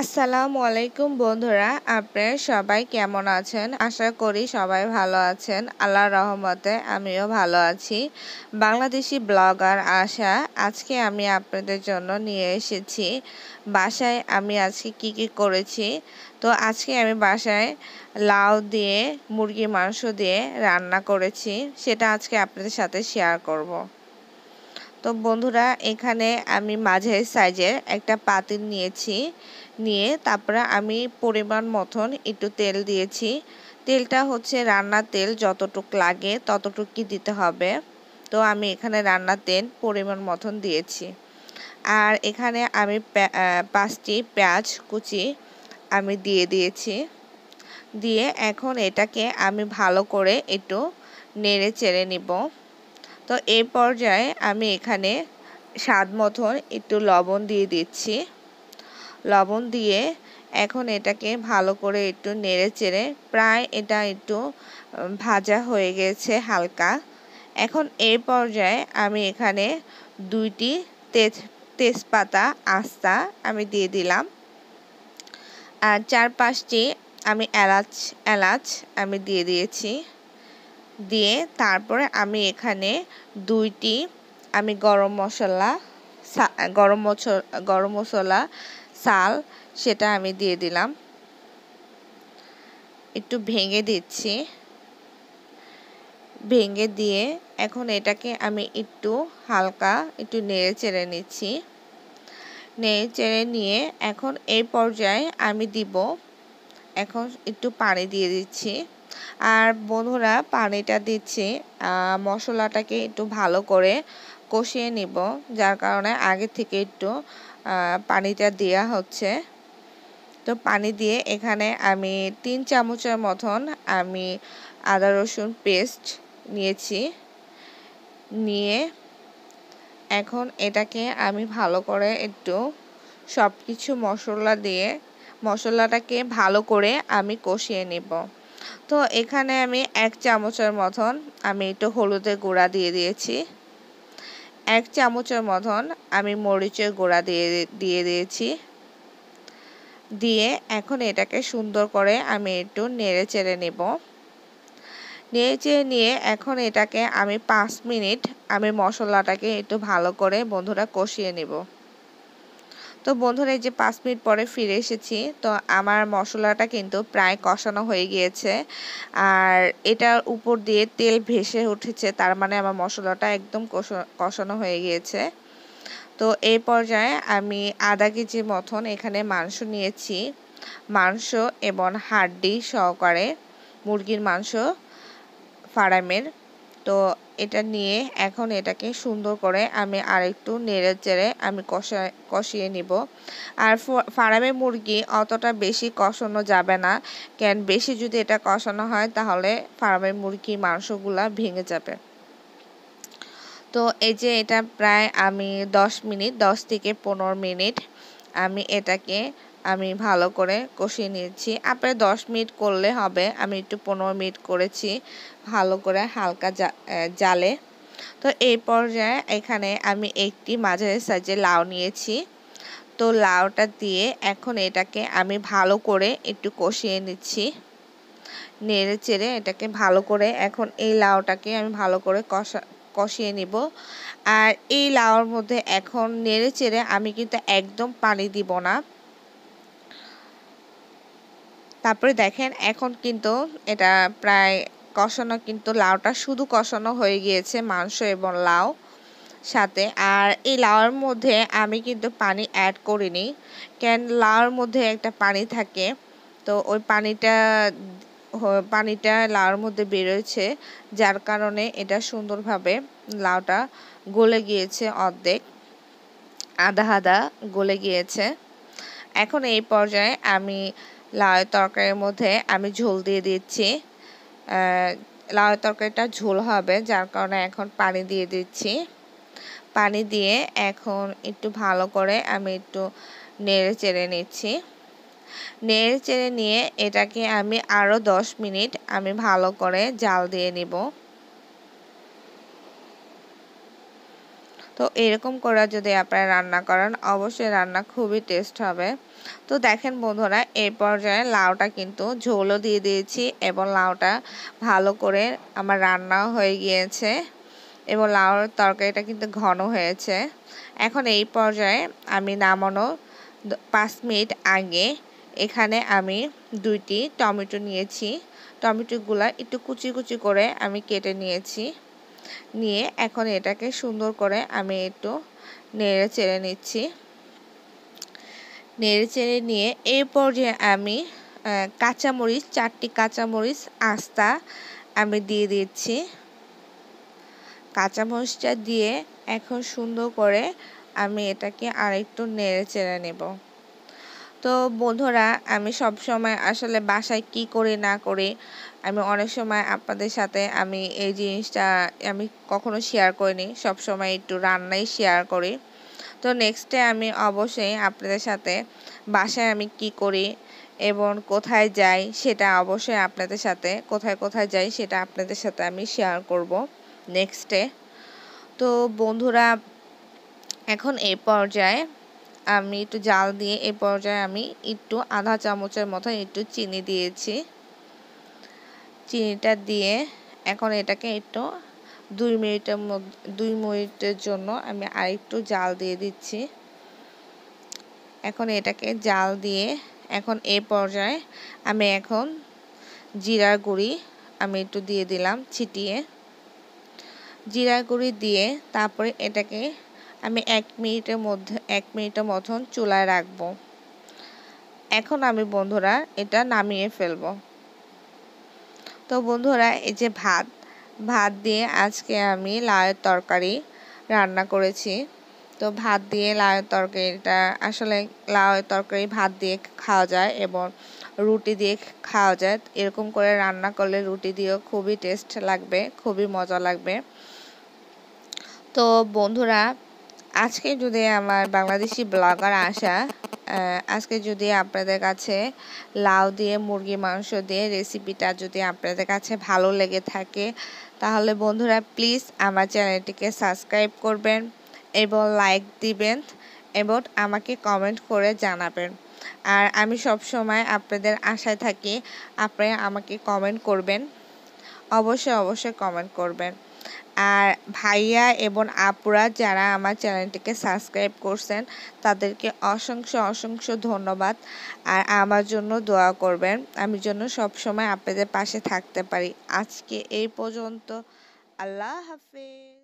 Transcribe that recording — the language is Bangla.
আসসালামু আলাইকুম বন্ধুরা আপনারা সবাই কেমন আছেন আশা করি সবাই ভালো আছেন আল্লাহ রহমতে আমিও ভালো আছি বাংলাদেশি ব্লগার আশা আজকে আমি আপনাদের জন্য নিয়ে এসেছি বাসায় আমি আজকে কি কি করেছি তো আজকে আমি বাসায় লাউ দিয়ে মুরগি মাংস দিয়ে রান্না করেছি সেটা আজকে আপনাদের সাথে শেয়ার করব। তো বন্ধুরা এখানে আমি মাঝে সাইজের একটা পাতিল নিয়েছি নিয়ে তারপরে আমি পরিমাণ মতন একটু তেল দিয়েছি তেলটা হচ্ছে রান্নার তেল যতটুক লাগে ততটুকুই দিতে হবে তো আমি এখানে রান্নার তেল পরিমাণ মতন দিয়েছি আর এখানে আমি পাঁচটি পেঁয়াজ কুচি আমি দিয়ে দিয়েছি দিয়ে এখন এটাকে আমি ভালো করে একটু নেড়ে চেড়ে নিব তো এই পর্যায়ে আমি এখানে স্বাদ মতন একটু লবণ দিয়ে দিচ্ছি লবণ দিয়ে এখন এটাকে ভালো করে একটু নেড়ে চেড়ে প্রায় এটা একটু ভাজা হয়ে গেছে হালকা এখন এই পর্যায়ে আমি এখানে দুইটি তেজ তেজপাতা আস্তা আমি দিয়ে দিলাম আর চার পাঁচটি আমি এলাচ এলাচ আমি দিয়ে দিয়েছি দিয়ে তারপরে আমি এখানে দুইটি আমি গরম মশলা গরম গরম মশলা সাল সেটা আমি দিয়ে দিলাম একটু ভেঙে দিচ্ছি ভেঙে দিয়ে এখন এটাকে আমি একটু হালকা একটু নেড়ে চেড়ে নিচ্ছি নেড়ে চেড়ে নিয়ে এখন এই পর্যায়ে আমি দিব এখন একটু পানি দিয়ে দিচ্ছি আর বন্ধুরা পানিটা দিচ্ছি মশলাটাকে একটু ভালো করে কষিয়ে নিব যার কারণে আগে থেকে একটু পানিটা দেয়া হচ্ছে তো পানি দিয়ে এখানে আমি তিন চামচের মতন আমি আদা রসুন পেস্ট নিয়েছি নিয়ে এখন এটাকে আমি ভালো করে একটু সব কিছু মশলা দিয়ে মশলাটাকে ভালো করে আমি কষিয়ে নেব তো এখানে আমি এক চামচের মতন আমি একটু হলুদের গুঁড়া দিয়ে দিয়েছি এক চামচের মতন আমি মরিচের গুঁড়া দিয়ে দিয়ে দিয়েছি দিয়ে এখন এটাকে সুন্দর করে আমি একটু নেড়ে চেড়ে নেব নেড়ে চেড়ে নিয়ে এখন এটাকে আমি পাঁচ মিনিট আমি মশলাটাকে একটু ভালো করে বন্ধুরা কষিয়ে নেব তো বন্ধুরা এই যে পাঁচ মিনিট পরে ফিরে এসেছি তো আমার মশলাটা কিন্তু প্রায় কষানো হয়ে গিয়েছে আর এটার উপর দিয়ে তেল ভেসে উঠেছে তার মানে আমার মশলাটা একদম কষানো হয়ে গিয়েছে তো এই পর্যায়ে আমি আধা কেজি মতন এখানে মাংস নিয়েছি মাংস এবং হাড্ডি সহকারে মুরগির মাংস ফারামের তো এটা নিয়ে এখন এটাকে সুন্দর করে আমি আরেকটু নেড়ে চেড়ে আমি কষা কষিয়ে নিব আর ফার্মে মুরগি অতটা বেশি কষানো যাবে না কেন বেশি যদি এটা কষানো হয় তাহলে ফার্মে মুরগির মাংসগুলা ভেঙে যাবে তো এই যে এটা প্রায় আমি 10 মিনিট 10 থেকে পনেরো মিনিট আমি এটাকে আমি ভালো করে কষিয়ে নিয়েছি আপনি দশ মিনিট করলে হবে আমি একটু পনেরো মিনিট করেছি ভালো করে হালকা জালে তো এই পর্যায়ে এখানে আমি একটি মাঝারি সাইজে লাউ নিয়েছি তো লাউটা দিয়ে এখন এটাকে আমি ভালো করে একটু কষিয়ে নিচ্ছি নেড়ে চেড়ে এটাকে ভালো করে এখন এই লাউটাকে আমি ভালো করে কষা কষিয়ে নিব আর এই লাউর মধ্যে এখন নেড়ে চেড়ে আমি কিন্তু একদম পানি দিব না তারপরে দেখেন এখন কিন্তু এটা প্রায় কষানো কিন্তু লাউটা শুধু কষানো হয়ে গিয়েছে মাংস এবং লাউ সাথে আর এই লাউয়ের মধ্যে আমি কিন্তু পানি অ্যাড করিনি কেন লাউয়ের মধ্যে একটা পানি থাকে তো ওই পানিটা পানিটা লাউর মধ্যে বেরোয়েছে যার কারণে এটা সুন্দরভাবে লাউটা গলে গিয়েছে অর্ধেক আধা আধা গলে গিয়েছে এখন এই পর্যায়ে আমি লাউ তরকারির মধ্যে আমি ঝোল দিয়ে দিচ্ছি লাউ তরকারিটা ঝোল হবে যার কারণে এখন পানি দিয়ে দিচ্ছি পানি দিয়ে এখন একটু ভালো করে আমি একটু নেড়ে চেড়ে নিচ্ছি নেড়ে চেড়ে নিয়ে এটাকে আমি আরও দশ মিনিট আমি ভালো করে জাল দিয়ে নিব তো এরকম করে যদি আপনারা রান্না করেন অবশ্যই রান্না খুবই টেস্ট হবে তো দেখেন বন্ধুরা এই পর্যায়ে লাউটা কিন্তু ঝোলও দিয়ে দিয়েছি এবং লাউটা ভালো করে আমার রান্নাও হয়ে গিয়েছে এবং লাউর তরকারিটা কিন্তু ঘন হয়েছে এখন এই পর্যায়ে আমি নামানো পাঁচ মিনিট আগে এখানে আমি দুইটি টমেটো নিয়েছি টমেটোগুলা একটু কুচি কুচি করে আমি কেটে নিয়েছি নিয়ে এখন এটাকে সুন্দর করে আমি একটু নেড়ে চেড়ে নিচ্ছি নেড়ে চেড়ে নিয়ে এরপর যে আমি কাঁচামরিচ চারটি কাঁচামরিচ আস্তা আমি দিয়ে দিচ্ছি কাঁচামরিচটা দিয়ে এখন সুন্দর করে আমি এটাকে আরেকটু নেড়ে চেড়ে নেবো তো বন্ধুরা আমি সব সময় আসলে বাসায় কি করি না করি আমি অনেক সময় আপনাদের সাথে আমি এই জিনিসটা আমি কখনো শেয়ার করিনি সব সময় একটু রান্নাই শেয়ার করি তো নেক্সটে আমি অবশ্যই আপনাদের সাথে বাসায় আমি কি করি এবং কোথায় যাই সেটা অবশ্যই আপনাদের সাথে কোথায় কোথায় যাই সেটা আপনাদের সাথে আমি শেয়ার করব নেক্সটে তো বন্ধুরা এখন এই পর্যায়ে আমি একটু জাল দিয়ে এ পর্যায়ে আমি একটু আধা চামচের মতো একটু চিনি দিয়েছি চিনিটা দিয়ে এখন এটাকে একটু দুই মিনিটের মধ্যে দুই মিনিটের জন্য আমি আরেকটু জাল দিয়ে দিচ্ছি এখন এটাকে জাল দিয়ে এখন এ পর্যায়ে আমি এখন জিরার গুঁড়ি আমি একটু দিয়ে দিলাম ছিটিয়ে জিরা গুঁড়ি দিয়ে তারপরে এটাকে আমি এক মিনিটের মধ্যে এক মিনিটের মতন চুলায় রাখব এখন আমি বন্ধুরা এটা নামিয়ে ফেলব তো বন্ধুরা এই যে ভাত ভাত দিয়ে আজকে আমি লাউয়ের তরকারি রান্না করেছি তো ভাত দিয়ে লাউয়ের তরকারিটা আসলে লাউয়ের তরকারি ভাত দিয়ে খাওয়া যায় এবং রুটি দিয়ে খাওয়া যায় এরকম করে রান্না করলে রুটি দিয়েও খুবই টেস্ট লাগবে খুবই মজা লাগবে তো বন্ধুরা আজকে যদি আমার বাংলাদেশি ব্লগার আসা আজকে যদি আপনাদের কাছে লাউ দিয়ে মুরগি মাংস দিয়ে রেসিপিটা যদি আপনাদের কাছে ভালো লেগে থাকে তাহলে বন্ধুরা প্লিজ আমার চ্যানেলটিকে সাবস্ক্রাইব করবেন এবং লাইক দিবেন এবং আমাকে কমেন্ট করে জানাবেন আর আমি সব সময় আপনাদের আশায় থাকি আপনারা আমাকে কমেন্ট করবেন অবশ্যই অবশ্যই কমেন্ট করবেন আর ভাইয়া এবং আপুরা যারা আমার চ্যানেলটিকে সাবস্ক্রাইব করছেন তাদেরকে অসংখ্য অসংখ্য ধন্যবাদ আর আমার জন্য দোয়া করবেন আমি জন্য সবসময় আপনাদের পাশে থাকতে পারি আজকে এই পর্যন্ত আল্লাহ হাফিজ